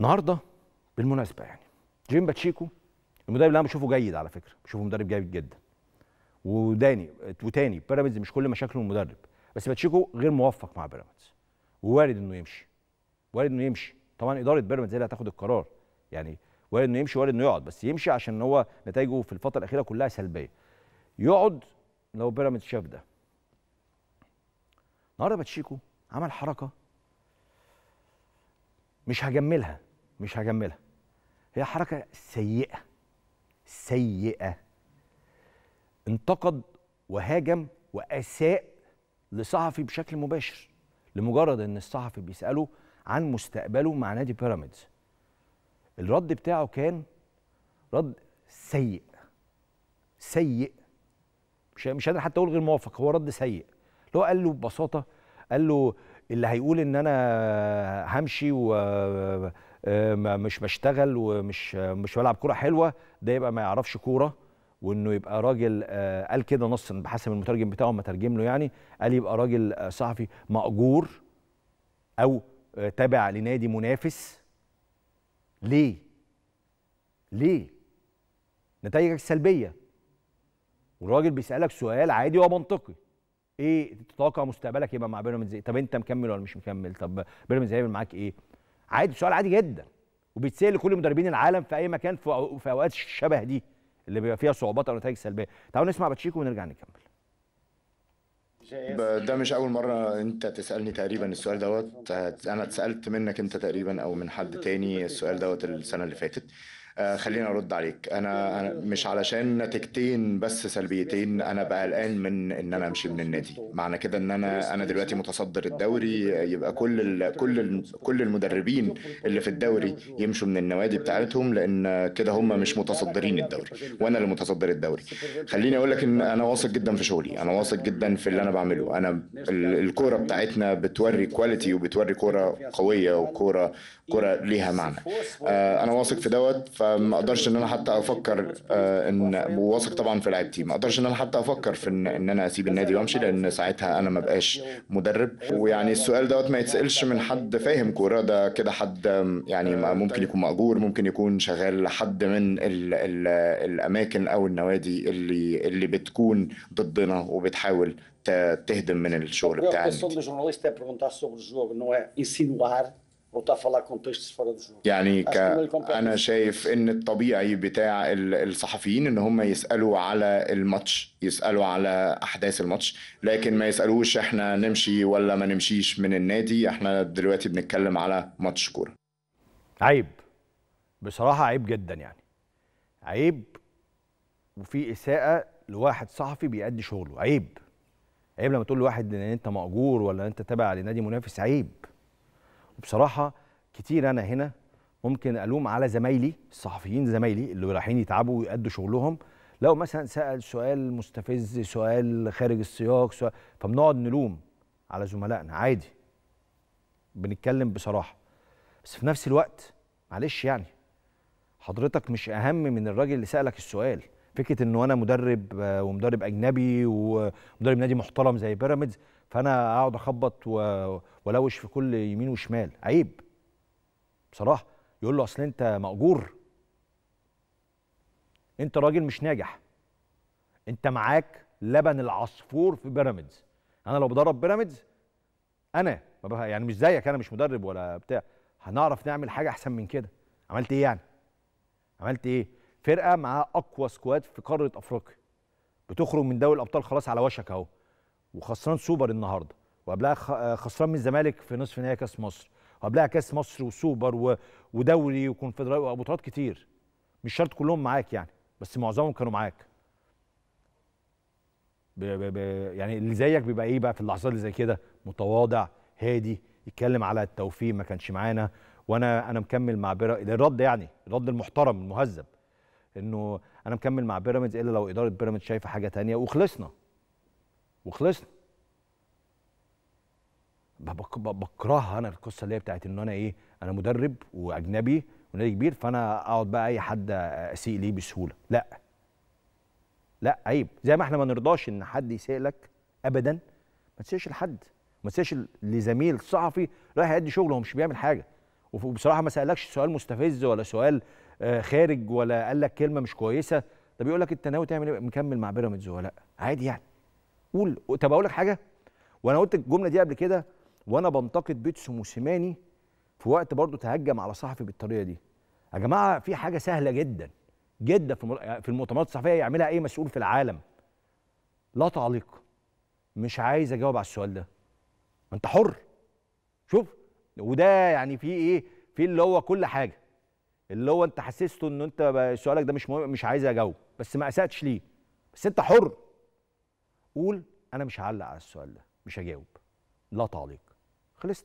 النهارده بالمناسبه يعني جيم باتشيكو المدرب اللي انا بشوفه جيد على فكره بشوفه مدرب جيد جدا وداني وتاني بيراميدز مش كل مشاكله المدرب بس باتشيكو غير موفق مع بيراميدز ووارد انه يمشي وارد انه يمشي طبعا اداره بيراميدز هي اللي هتاخد القرار يعني وارد انه يمشي وارد انه يقعد بس يمشي عشان هو نتائجه في الفتره الاخيره كلها سلبيه يقعد لو بيراميدز شاف ده النهارده باتشيكو عمل حركه مش هجملها مش هكملها هي حركه سيئه سيئه انتقد وهاجم واساء لصحفي بشكل مباشر لمجرد ان الصحفي بيساله عن مستقبله مع نادي بيراميدز الرد بتاعه كان رد سيء سيء مش مش قادر حتى اقول غير موافق هو رد سيء اللي هو قال له ببساطه قال له اللي هيقول ان انا همشي و مش بشتغل ومش مش بلعب كوره حلوه ده يبقى ما يعرفش كوره وانه يبقى راجل آه، قال كده نصا بحسب المترجم بتاعه ما ترجم له يعني قال يبقى راجل آه، صحفي ماجور او آه، تابع لنادي منافس ليه ليه نتائجك سلبيه والراجل بيسالك سؤال عادي ومنطقي ايه تتوقع مستقبلك يبقى مع بيراميدز إيه؟ طب انت مكمل ولا مش مكمل طب بيراميدز هيعمل معاك ايه عادي سؤال عادي جدا وبيتسال لكل مدربين العالم في اي مكان في, اوقات شبه دي اللي بيبقى فيها صعوبات او نتائج سلبيه تعالوا نسمع باتشيكو ونرجع نكمل ده مش اول مره انت تسالني تقريبا السؤال دوت انا اتسالت منك انت تقريبا او من حد تاني السؤال دوت السنه اللي فاتت آه خليني ارد عليك انا انا مش علشان نتيجتين بس سلبيتين انا بقى قلقان من ان انا امشي من النادي معنى كده ان انا انا دلوقتي متصدر الدوري يبقى كل الـ كل الـ كل المدربين اللي في الدوري يمشوا من النوادي بتاعتهم لان كده هم مش متصدرين الدوري وانا اللي متصدر الدوري خليني اقول لك ان انا واثق جدا في شغلي انا واثق جدا في اللي انا بعمله انا الكوره بتاعتنا بتوري كواليتي وبتوري كوره قويه وكوره كوره ليها معنى آه انا واثق في دوت ف فما اقدرش ان انا حتى افكر آه، ان واثق طبعا في لعيبتي ما اقدرش ان انا حتى افكر في ان, إن انا اسيب النادي وامشي لان ساعتها انا ما بقاش مدرب ويعني السؤال دوت ما يتسالش من حد فاهم كوره ده كده حد يعني ممكن يكون ماجور ممكن يكون شغال لحد من الـ الـ الاماكن او النوادي اللي اللي بتكون ضدنا وبتحاول تهدم من الشغل بتاعنا. وطفل كونتيست فور يعني ك... انا شايف ان الطبيعي بتاع الصحفيين ان هم يسالوا على الماتش يسالوا على احداث الماتش لكن ما يسالوش احنا نمشي ولا ما نمشيش من النادي احنا دلوقتي بنتكلم على ماتش كوره عيب بصراحه عيب جدا يعني عيب وفي اساءه لواحد صحفي بيأدي شغله عيب عيب لما تقول لواحد ان انت ماجور ولا انت تابع لنادي منافس عيب بصراحه كتير انا هنا ممكن الوم على زمايلي الصحفيين زمايلي اللي رايحين يتعبوا ويأدوا شغلهم لو مثلا سال سؤال مستفز سؤال خارج السياق سؤال فبنقعد نلوم على زملائنا عادي بنتكلم بصراحه بس في نفس الوقت معلش يعني حضرتك مش اهم من الراجل اللي سالك السؤال فكره انه انا مدرب آه، ومدرب اجنبي ومدرب نادي محترم زي بيراميدز فانا اقعد اخبط ولوش في كل يمين وشمال عيب بصراحه يقول له اصل انت ماجور انت راجل مش ناجح انت معاك لبن العصفور في بيراميدز انا لو بدرب بيراميدز انا يعني مش زيك انا مش مدرب ولا بتاع هنعرف نعمل حاجه احسن من كده عملت ايه يعني عملت ايه فرقه معاها اقوى سكواد في قاره افريقيا بتخرج من دوري الابطال خلاص على وشك اهو وخسران سوبر النهارده وقبلها آه، خسران من الزمالك في نصف نهائي كاس مصر وقبلها كاس مصر وسوبر ودوري وكونفدرالي وبطولات كتير مش شرط كلهم معاك يعني بس معظمهم كانوا معاك ب... ب... ب... يعني اللي زيك بيبقى ايه بقى في اللحظات اللي زي كده متواضع هادي يتكلم على التوفيق ما كانش معانا وانا انا مكمل مع برا الرد يعني الرد المحترم المهذب انه انا مكمل مع بيراميدز الا لو اداره بيراميدز شايفه حاجه تانية وخلصنا وخلصنا بكرهها انا القصه اللي هي بتاعت ان انا ايه انا مدرب واجنبي ونادي كبير فانا اقعد بقى اي حد اسيء ليه بسهوله لا لا عيب زي ما احنا ما نرضاش ان حد يسالك ابدا ما تسيش لحد ما تسيش لزميل صحفي رايح يدي شغله ومش بيعمل حاجه وبصراحه ما سالكش سؤال مستفز ولا سؤال آه، خارج ولا قال لك كلمه مش كويسه طب يقول لك انت ناوي تعمل ايه مكمل مع بيراميدز ولا لا عادي يعني قول طب اقول لك حاجه وانا قلت الجمله دي قبل كده وانا بنتقد بيتسو موسيماني في وقت برضه تهجم على صحفي بالطريقه دي يا جماعه في حاجه سهله جدا جدا في المؤتمرات الصحفيه يعملها اي مسؤول في العالم لا تعليق مش عايز اجاوب على السؤال ده انت حر شوف وده يعني في ايه في اللي هو كل حاجه اللي هو انت حسسته ان انت سؤالك ده مش مهم مش عايز اجاوب بس ما اساتش ليه بس انت حر قول انا مش هعلق على السؤال ده مش هجاوب لا تعليق خلصنا